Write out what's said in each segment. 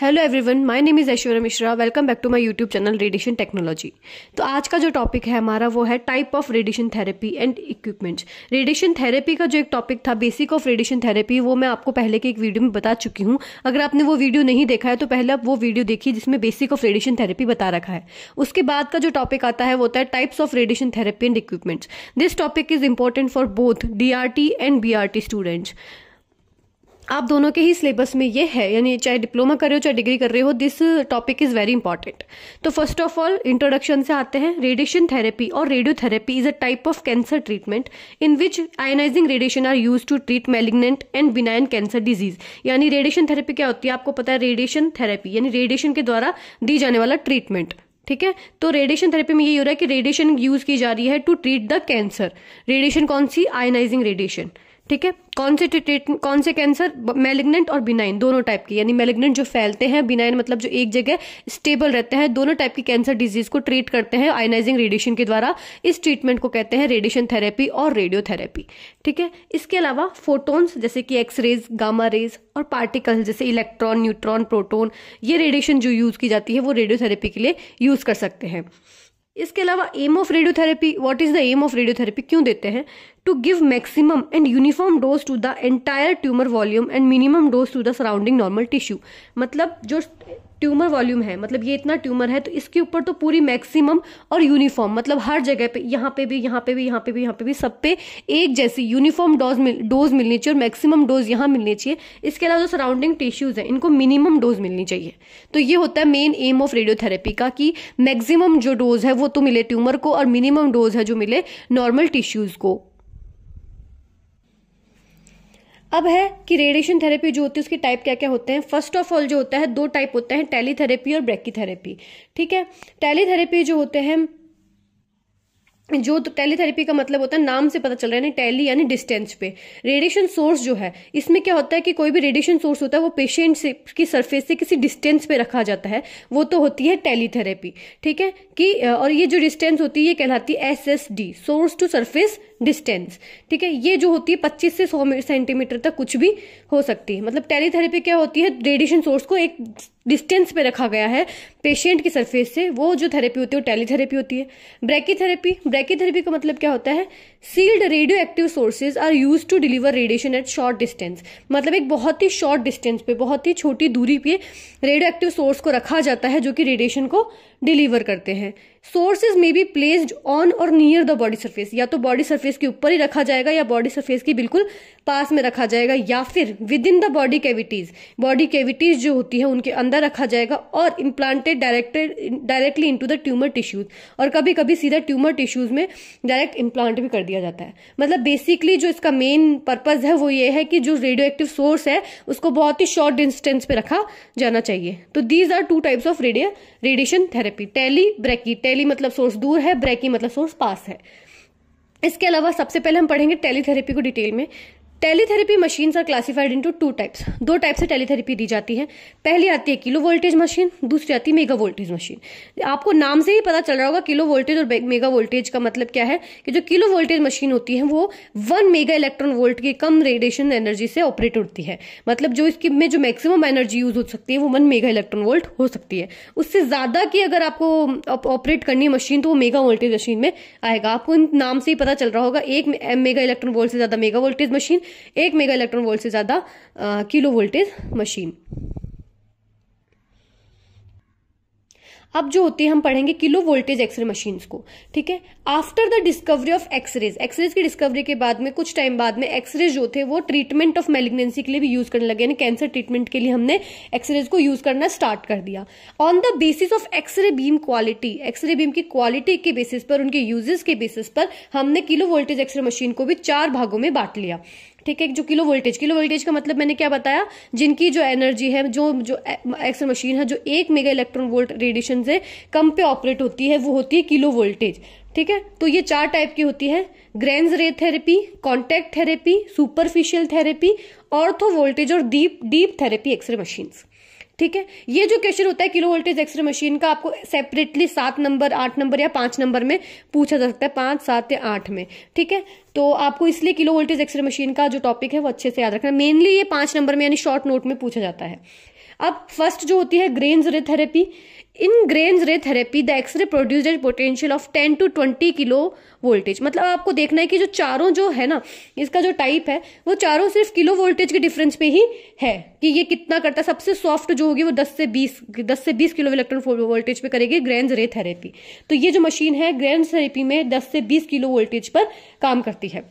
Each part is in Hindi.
hello everyone my name is Aishwarya Mishra welcome back to my YouTube channel radiation technology तो आज का जो टॉपिक है हमारा वो है type of radiation therapy and equipments radiation therapy का जो एक टॉपिक था बेसिक ऑफ रेडिएशन थेरेपी वो मैं आपको पहले के एक वीडियो में बता चुकी हूँ अगर आपने वो वीडियो नहीं देखा है तो पहले आप वो वीडियो देखिए जिसमें बेसिक ऑफ रेडिएशन थेरेपी बता रखा है उसके बाद का जो टॉपिक आता है वो होता है types of radiation therapy and equipments this topic is important for both D and B students आप दोनों के ही सिलेबस में ये है यानी चाहे डिप्लोमा कर रहे हो चाहे डिग्री कर रहे हो this topic is very important तो फर्स्ट ऑफ ऑल इंट्रोडक्शन से आते हैं रेडिएशन थेरेपी और radiotherapy is a type of cancer treatment in which ionizing radiation are use to treat malignant and benign cancer disease यानी रेडिएशन थेरेपी क्या होती है आपको पता है रेडिएशन थेरेपी यानी रेडिएशन के द्वारा दी जाने वाला ट्रीटमेंट ठीक है तो रेडिएशन थेरेपी में यही हो रहा है कि रेडिएशन यूज की जा रही है to treat the cancer radiation कौन सी आयनाइजिंग रेडिएशन ठीक है कौन से कौन से कैंसर मेलेग्नेंट और बिनाइन दोनों टाइप के यानी मेलेग्नेंट जो फैलते हैं बिनाइन मतलब जो एक जगह स्टेबल रहते हैं दोनों टाइप की कैंसर डिजीज को ट्रीट करते हैं आयनाइजिंग रेडिएशन के द्वारा इस ट्रीटमेंट को कहते हैं रेडिएशन थेरेपी और रेडियोथेरेपी ठीक है इसके अलावा फोटोन्स जैसे कि एक्सरेज गामा रेज और पार्टिकल्स जैसे इलेक्ट्रॉन न्यूट्रॉन प्रोटोन ये रेडिएशन जो यूज की जाती है वो रेडियोथेरेपी के लिए यूज कर सकते हैं इसके अलावा aim of radiotherapy what is the aim of radiotherapy क्यों देते हैं to give maximum and uniform dose to the entire tumour volume and minimum dose to the surrounding normal tissue मतलब जो ट्यूमर वॉल्यूम है मतलब ये इतना ट्यूमर है तो इसके ऊपर तो पूरी मैक्सिमम और यूनिफॉर्म मतलब हर जगह पे यहाँ पे भी यहाँ पे भी यहाँ पे भी यहाँ पे भी सब पे एक जैसी यूनिफॉर्म डोज मिल डोज मिलनी चाहिए और मैक्सिमम डोज यहाँ मिलनी चाहिए इसके अलावा जो सराउंडिंग टिश्यूज हैं इनको मिनिमम डोज मिलनी चाहिए तो ये होता है मेन एम ऑफ रेडियोथेरेपी का कि मैक्सिमम जो डोज है वो तो मिले ट्यूमर को और मिनिमम डोज है जो मिले नॉर्मल टिश्यूज को अब है कि रेडिएशन थेरेपी जो होती है उसके टाइप क्या क्या होते हैं फर्स्ट ऑफ ऑल जो होता है दो टाइप होते हैं टेली थेरेपी और ब्रेकी थेरेपी ठीक है टेली थेरेपी जो होते हैं जो तो थेरेपी का मतलब होता है नाम से पता चल रहा है यानी टेली यानी डिस्टेंस पे रेडिएशन सोर्स जो है इसमें क्या होता है कि कोई भी रेडिएशन सोर्स होता है वो पेशेंट से की सरफेस से किसी डिस्टेंस पे रखा जाता है वो तो होती है टेली थेरेपी ठीक है कि और ये जो डिस्टेंस होती है ये कहलाती है S S D source to surface distance ठीक है ये जो होती है 25 से 100 सेंटीमीटर तक कुछ भी हो सकती है मतलब टेलीथेरेपी क्या होती है रेडिएशन सोर्स को एक डिस्टेंस पे रखा गया है पेशेंट की सरफेस से वो जो थेरेपी होती है वो टेलीथेरेपी होती है ब्रेकी थेरेपी ब्रेकी थेरेपी का मतलब क्या होता है sealed radioactive sources are use to deliver radiation at short distance मतलब एक बहुत ही शॉर्ट डिस्टेंस पे बहुत ही छोटी दूरी पे रेडियो एक्टिव सोर्स को रखा जाता है जो कि रेडिएशन को डिलीवर करते हैं sources may be placed on और नियर द बॉडी सर्फेस या तो बॉडी सर्फेस के ऊपर ही रखा जाएगा या बॉडी सर्फेस के बिल्कुल पास में रखा जाएगा या फिर within the body cavities body cavities जो होती है उनके अंदर रखा जाएगा और implanted directed directly to the tumour tissues और कभी कभी सीधा ट्यूमर टिश्यूज में डायरेक्ट इम्प्लांट भी कर दिया दिया जाता है मतलब बेसिकली जो इसका मेन पर्पज है वो ये है कि जो रेडियो एक्टिव सोर्स है उसको बहुत ही शॉर्ट डिस्टेंस पे रखा जाना चाहिए तो these are two types of radio radiation therapy tele brachy tele मतलब सोर्स दूर है ब्रेकी मतलब सोर्स पास है इसके अलावा सबसे पहले हम पढ़ेंगे टेलीथेरेपी को डिटेल में teletherapy machine are classified into two types दो टाइप से टेलीथेरेपी दी जाती है पहली आती है किलो वोल्टेज मशीन दूसरी आती है मेगा वोल्टेज मशीन आपको नाम से ही पता चल रहा होगा किलो वोल्टेज और मेगा वोल्टेज का मतलब क्या है कि जो किलो वोल्टेज मशीन होती है वो वन मेगा इलेक्ट्रॉन वोल्ट की कम रेडिएशन एनर्जी से ऑपरेट होती है मतलब जो इसकी में जो मैक्सिमम एनर्जी यूज हो सकती है वो वन मेगा इलेक्ट्रॉन वोल्ट हो सकती है उससे ज़्यादा की अगर आपको ऑपरेट करनी है मशीन तो वो मेगा वोल्टेज मशीन में आएगा आपको इन नाम से ही पता चल रहा होगा एक मेगा इलेक्ट्रॉन वोल्ट से ज़्यादा मेगा वोल्टेज मशीन एक मेगा इलेक्ट्रॉन वोल्ट से ज़्यादा किलो वोल्टेज मशीन अब जो होती है हम पढ़ेंगे किलो वोल्टेज एक्सरे मशीन को ठीक है after the discovery of X rays X rays की डिस्कवरी के बाद में कुछ टाइम बाद में एक्सरेज जो थे वो ट्रीटमेंट ऑफ मेलिग्नेंसी के लिए भी यूज करने लगे यानी कैंसर ट्रीटमेंट के लिए हमने एक्सरेज को यूज करना स्टार्ट कर दिया on the basis of X ray beam quality X ray beam की क्वालिटी के बेसिस पर उनके यूजेस के बेसिस पर हमने किलो वोल्टेज एक्सरे मशीन को भी चार भागों में बांट लिया ठीक है जो किलो वोल्टेज किलो वोल्टेज का मतलब मैंने क्या बताया जिनकी जो एनर्जी है जो जो एक्सरे मशीन है जो एक मेगा इलेक्ट्रॉन वोल्ट रेडिएशन से कम पे ऑपरेट होती है वो होती है किलो वोल्टेज ठीक है तो ये चार टाइप की होती है grenz ray therapy contact therapy superficial therapy ortho voltage और deep deep therapy X ray machines ठीक है ये जो क्वेश्चन होता है किलो वोल्टेज एक्सरे मशीन का आपको सेपरेटली सात नंबर आठ नंबर या पांच नंबर में पूछा जा सकता है पांच सात या आठ में ठीक है तो आपको इसलिए किलो वोल्टेज एक्सरे मशीन का जो टॉपिक है वो अच्छे से याद रखना मेनली ये पांच नंबर में यानी शॉर्ट नोट में पूछा जाता है अब फर्स्ट जो होती है grenz ray therapy in grenz ray therapy the X ray produce as potential of ten to twenty kilo voltage मतलब आपको देखना है कि जो चारों जो है ना इसका जो टाइप है वो चारों सिर्फ किलो वोल्टेज के डिफरेंस पे ही है कि ये कितना करता है सबसे सॉफ्ट जो होगी वो दस से बीस दस से बीस किलो इलेक्ट्रॉन वोल्टेज पे करेगी ग्रेन्स रे थेरेपी तो ये जो मशीन है ग्रेन्स थेरेपी में दस से बीस किलो वोल्टेज पर काम करती है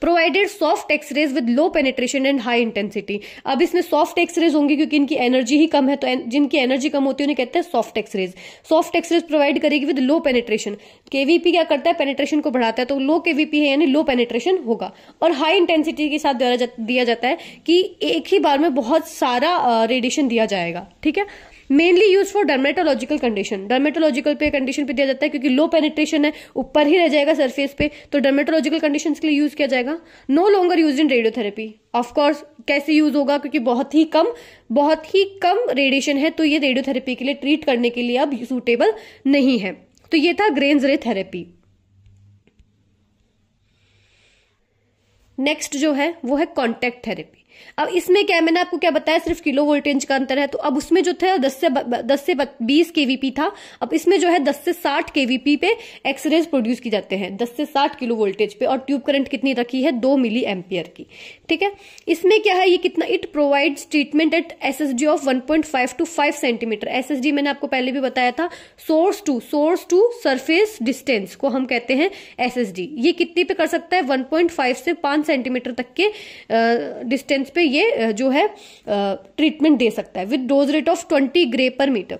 provided soft X rays with low penetration and high intensity अब इसमें सॉफ्ट एक्सरेज होंगी क्योंकि इनकी एनर्जी ही कम है तो जिनकी एनर्जी कम होती है उन्हें कहते हैं soft X rays soft X rays provide करेगी विद लो पेनेट्रेशन केवीपी क्या करता है पेनेट्रेशन को बढ़ाता है तो लो केवीपी है यानी लो पेनेट्रेशन होगा और हाई इंटेंसिटी के साथ दिया जाता है कि एक ही बार में बहुत सारा रेडिएशन दिया जाएगा ठीक है mainly use for dermatological condition dermatological पे कंडीशन पे दिया जाता है क्योंकि लो पेनिट्रेशन है ऊपर ही रह जाएगा सरफेस पे तो डर्मेटोलॉजिकल कंडीशन के लिए यूज किया जाएगा no longer use in radiotherapy of course कैसे यूज होगा क्योंकि बहुत ही कम बहुत ही कम रेडिएशन है तो ये रेडियोथेरेपी के लिए ट्रीट करने के लिए अब सुटेबल नहीं है तो ये था ग्रेन्स रे थेरेपी नेक्स्ट जो है वो है कॉन्टेक्ट थेरेपी अब इसमें क्या मैंने आपको क्या बताया सिर्फ किलो वोल्टेज का अंतर है तो अब उसमें जो था दस से दस से बीस केवीपी था अब इसमें जो है दस से साठ केवीपी पे एक्सरेज प्रोड्यूस की जाते हैं दस से साठ किलो वोल्टेज पे और ट्यूब करंट कितनी रखी है दो मिली एम्पियर की ठीक है इसमें क्या है ये कितना it provide treatment at S S D of one point five to five centimetre S S D मैंने आपको पहले भी बताया था source to source to surface distance को हम कहते हैं एस एस डी ये कितनी पे कर सकता है वन पॉइंट फाइव से पांच सेंटीमीटर तक के डिस्टेंस पेशेंट्स पे ये जो है ट्रीटमेंट दे सकता है with dose rate of twenty gray per metre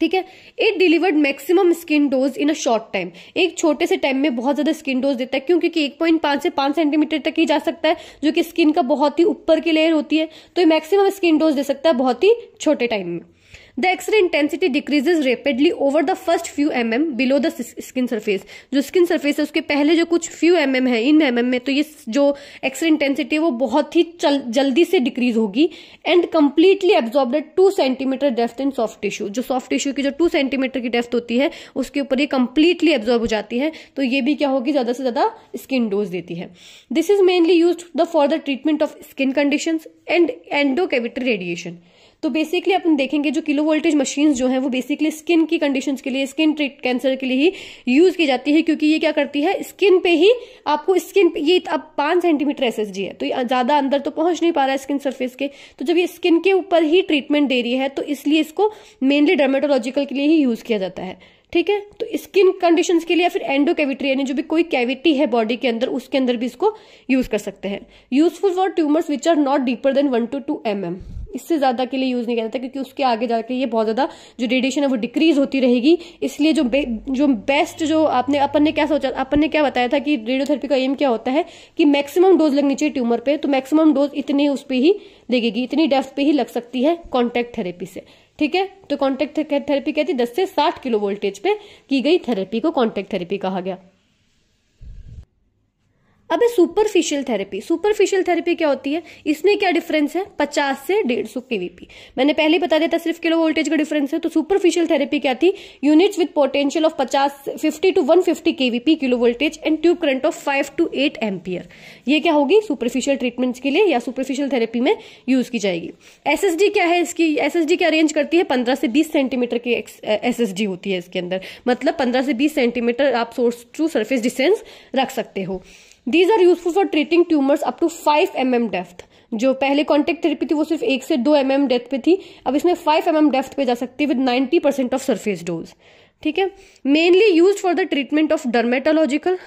ठीक है it delivered maximum skin dose in a short time एक छोटे से टाइम में बहुत ज्यादा स्किन डोज देता है क्यों क्योंकि एक पॉइंट पांच से पांच सेंटीमीटर तक ही जा सकता है जो कि स्किन का बहुत ही ऊपर की लेयर होती है तो ये मैक्सिमम स्किन डोज दे सकता है बहुत ही छोटे टाइम में the X ray intensity decreases rapidly over the first few M M below the skin surface जो स्किन सर्फेस है उसके पहले जो कुछ फ्यू एम एम है इन एम एम में तो ये जो एक्सरे इंटेंसिटी है वो बहुत ही चल, जल्दी से डिक्रीज होगी and completely absorb two centimetre depth in soft tissue जो सॉफ्ट टिश्यू की जो टू सेंटीमीटर की डेफ्थ होती है उसके ऊपर ये कम्प्लीटली एब्जॉर्ब हो जाती है तो ये भी क्या होगी ज्यादा से ज्यादा स्किन डोज देती है this is mainly use the for the treatment of skin condition and endocavitary radiation तो बेसिकली अपन देखेंगे जो किलो वोल्टेज मशीन जो है वो बेसिकली स्किन की कंडीशन के लिए स्किन ट्रीट कैंसर के लिए ही यूज की जाती है क्योंकि ये क्या करती है स्किन पे ही आपको स्किन ये अब पांच सेंटीमीटर एस है तो ज्यादा अंदर तो पहुंच नहीं पा रहा है स्किन सर्फेस के तो जब ये स्किन के ऊपर ही ट्रीटमेंट दे रही है तो इसलिए इसको मेनली डर्मेटोलॉजिकल के लिए ही यूज किया जाता है ठीक है तो स्किन कंडीशन के लिए या फिर एंडो कैविटी यानी जो भी कोई कैविटी है बॉडी के अंदर उसके अंदर भी इसको यूज कर सकते हैं useful for tumours which are not deeper than one two two M M इससे ज़्यादा के लिए यूज़ नहीं किया जाता क्योंकि उसके आगे जाके ये बहुत ज़्यादा जो रेडिएशन है वो डिक्रीज होती रहेगी इसलिए जो बे, जो बेस्ट जो आपने अपन ने क्या सोचा अपन ने क्या बताया था कि रेडियोथेरेपी का एम क्या होता है कि मैक्सिमम डोज लगनी चाहिए ट्यूमर पे तो मैक्सिमम डोज इतनी उस पर ही लगेगी इतनी डेफ्थ पे ही लग सकती है कॉन्टेक्ट थेरेपी से ठीक है तो कॉन्टेक्ट थेरेपी कहती है दस से साठ किलो वोल्टेज पे की गई थेरेपी को कॉन्टेक्ट थेरेपी कहा गया अब है सुपरफिशियल थेरेपी सुपरफिशियल थेरेपी क्या होती है इसमें क्या डिफरेंस है पचास से डेढ़ सौ केवीपी मैंने पहले ही बता दिया था सिर्फ किलो वोल्टेज का डिफरेंस है तो सुपरफिशियल थेरेपी क्या थी यूनिट्स विद पोटेंशियल ऑफ पचास fifty to one fifty KVP kilo voltage and tube current of five to eight ampere ये क्या होगी सुपरफिशियल ट्रीटमेंट्स के लिए या सुपरफिशियल थेरेपी में यूज की जाएगी एसएसडी क्या है इसकी एसएसडी क्या अरेंज करती है पंद्रह से बीस सेंटीमीटर की एसएसडी होती है इसके अंदर मतलब पंद्रह से बीस सेंटीमीटर आप सोर्स टू सर्फेस डिस्टेंस रख सकते हो these are useful for treating tumours up to five M M depth जो पहले कॉन्टेक्ट थेरेपी थी वो सिर्फ एक से दो एम एम डेथ पे थी अब इसमें फाइव एम एम डेफ्थ पे जा सकती है with ninety percent of surface dose ठीक है mainly use for the treatment of dermatological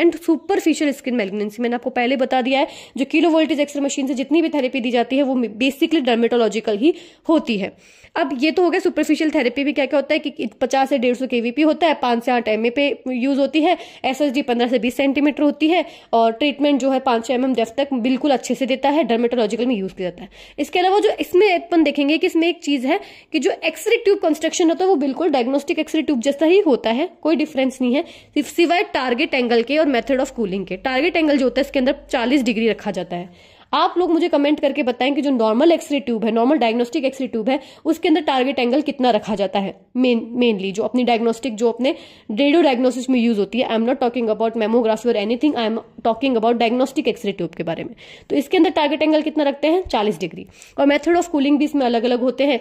and superficial skin malignancy मैंने आपको पहले बता दिया है जो किलो वोल्टेज एक्सरे मशीन से जितनी भी थेरेपी दी जाती है वो बेसिकली डर्मेटोलॉजिकल ही होती है अब ये तो हो गया सुपरफिशियल थेरेपी भी क्या क्या होता है कि पचास से डेढ़ सौ केवीपी होता है पाँच से आठ एम पे यूज होती है एस एस डी पंद्रह से बीस सेंटीमीटर होती है और ट्रीटमेंट जो है पाँच सौ एम एम डेफ तक बिल्कुल अच्छे से देता है डर्मेटोलॉजिकल में यूज किया जाता है इसके अलावा जो इसमें अपन देखेंगे कि इसमें एक चीज है कि जो एक्सरे ट्यूब कंस्ट्रक्शन होता है वो बिल्कुल डायग्नोस्टिक एक्सरे ट्यूब जैसा ही होता है कोई डिफरेंस नहीं है सिवाय टारगेट एंगल के और मेथड ऑफ कूलिंग के टारगेट एंगल जो होता है इसके अंदर 40 डिग्री रखा जाता है आप लोग मुझे कमेंट करके बताएं कि जो नॉर्मल एक्सरे ट्यूब है नॉर्मल डायग्नोस्टिक एक्सरे ट्यूब है उसके अंदर टारगेट एंगल कितना रखा जाता है मेन मेनली जो अपनी डायग्नोस्टिक जो अपने रेडियो डायग्नोसिस में यूज होती है I am not talking about mammography और anything I am talking about diagnostic X ray tube के बारे में तो इसके अंदर टारगेट एंगल कितना रखते हैं चालीस डिग्री और मेथड ऑफ कूलिंग भी इसमें अलग अलग होते हैं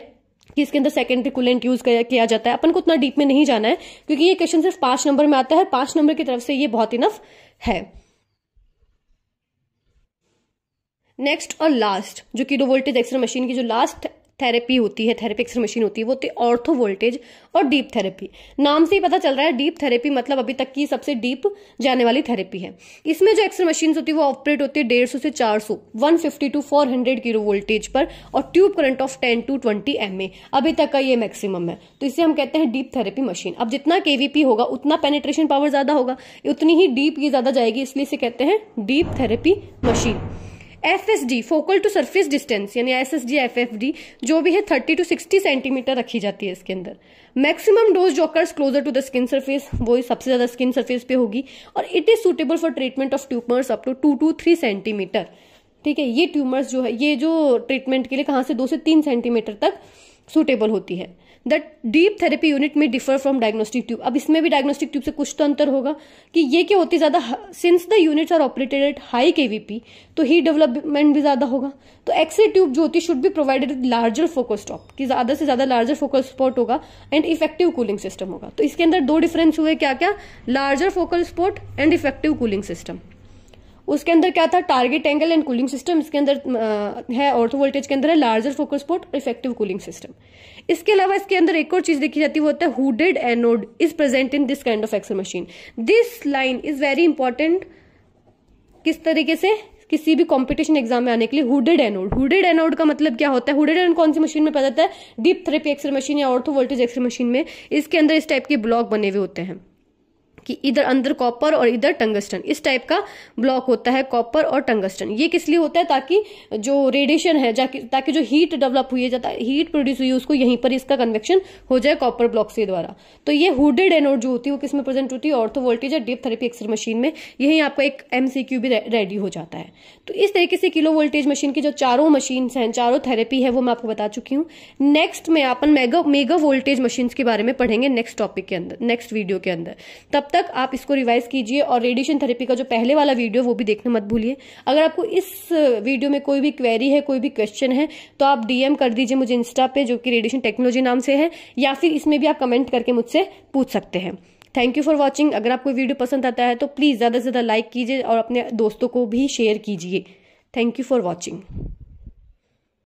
कि इसके अंदर सेकेंड रिकुलेंट यूज किया जाता है अपन को उतना डीप में नहीं जाना है क्योंकि ये क्वेश्चन सिर्फ पांच नंबर में आता है पांच नंबर की तरफ से ये बहुत इनफ है नेक्स्ट और लास्ट जो कि डो वोल्टेज एक्सरे मशीन की जो लास्ट थेरेपी होती है थेरेपी एक्सरे मशीन होती है वो होती है ऑर्थो वोल्टेज और डीप थेरेपी नाम से ही पता चल रहा है डीप थेरेपी मतलब अभी तक की सबसे डीप जाने वाली थेरेपी है इसमें जो एक्सरे मशीन होती है वो ऑपरेट होती है डेढ़ सौ से चार सौ one fifty to four hundred kilo voltage पर और tube current of ten to twenty M अभी तक का ये मैक्सिमम है तो इसे हम कहते हैं डीप थेरेपी मशीन अब जितना केवीपी होगा उतना पेनिट्रेशन पावर ज्यादा होगा उतनी ही डीप ये ज्यादा जाएगी इसलिए इसे कहते हैं deep therapy machine F S D focal to surface distance यानी S S D F F D जो भी है थर्टी टू सिक्सटी सेंटीमीटर रखी जाती है इसके अंदर मैक्सिमम डोज जो occurs closer to the skin surface वो सबसे ज़्यादा स्किन सर्फेस पे होगी और it is suitable for treatment of tumours up to two to three centimetre ठीक है ये ट्यूमर्स जो है ये जो ट्रीटमेंट के लिए कहाँ से दो से तीन सेंटीमीटर तक सुटेबल होती है द डीप थेरेपी यूनिट में डिफर फ्रॉम डायग्नोस्टिक ट्यूब अब इसमें भी डायग्नोस्टिक ट्यूब से कुछ तो अंतर होगा कि ये क्या होती है ज़्यादा since the units are operated at high के तो ही डेवलपमेंट भी ज़्यादा होगा तो एक्सरे ट्यूब जो होती है शुड भी provided with larger focus stop कि ज़्यादा से ज़्यादा लार्जर फोकस स्पॉट होगा एंड इफेक्टिव कूलिंग सिस्टम होगा तो इसके अंदर दो डिफरेंस हुए क्या क्या larger focal spot and effective cooling system उसके अंदर क्या था target angle and cooling system इसके अंदर है ऑर्थो वोल्टेज के अंदर है larger focus port effective cooling system इसके अलावा इसके अंदर एक और चीज देखी जाती है वो होता है hooded anode is present in this kind of X ray machine this line is very important किस तरीके से किसी भी कंपटीशन एग्जाम में आने के लिए हुडेड एनोड हुडेड एनोड का मतलब क्या होता है हुडेड एनोड कौन सी मशीन में पता जाता है डीप थेरेपी एक्सरे मशीन या ऑर्थो वोल्टेज एक्सरे मशीन में इसके अंदर इस टाइप के ब्लॉक बने हुए होते हैं कि इधर अंदर कॉपर और इधर टंगस्टन इस टाइप का ब्लॉक होता है कॉपर और टंगस्टन ये किस लिए होता है ताकि जो रेडिएशन है ताकि जो हीट डेवलप हुई है हीट प्रोड्यूस हुई उसको यहीं पर इसका कन्वेक्शन हो जाए कॉपर ब्लॉक से द्वारा तो ये हुडेड एनोड जो होती है वो किस में प्रेजेंट होती है ऑर्थो वोल्टेज या डीप थेरेपी एक्सरे मशीन में यही आपका एक एमसीक्यू भी रेडी हो जाता है तो इस तरीके से किलो वोल्टेज मशीन की जो चारों मशीन है चारों थेरेपी है वो मैं आपको बता चुकी हूँ नेक्स्ट में अपन मेगा मेगा वोल्टेज मशीन के बारे में पढ़ेंगे नेक्स्ट टॉपिक के अंदर नेक्स्ट वीडियो के अंदर तब तक आप इसको रिवाइज कीजिए और रेडिएशन थेरेपी का जो पहले वाला वीडियो वो भी देखना मत भूलिए अगर आपको इस वीडियो uh, में कोई भी क्वेरी है कोई भी क्वेश्चन है तो आप डीएम कर दीजिए मुझे इंस्टा पे जो कि रेडिएशन टेक्नोलॉजी नाम से है या फिर इसमें भी आप कमेंट करके मुझसे पूछ सकते हैं थैंक यू फॉर वॉचिंग अगर आपको वीडियो पसंद आता है तो प्लीज़ ज़्यादा से ज़्यादा लाइक कीजिए और अपने दोस्तों को भी शेयर कीजिए थैंक यू फॉर वॉचिंग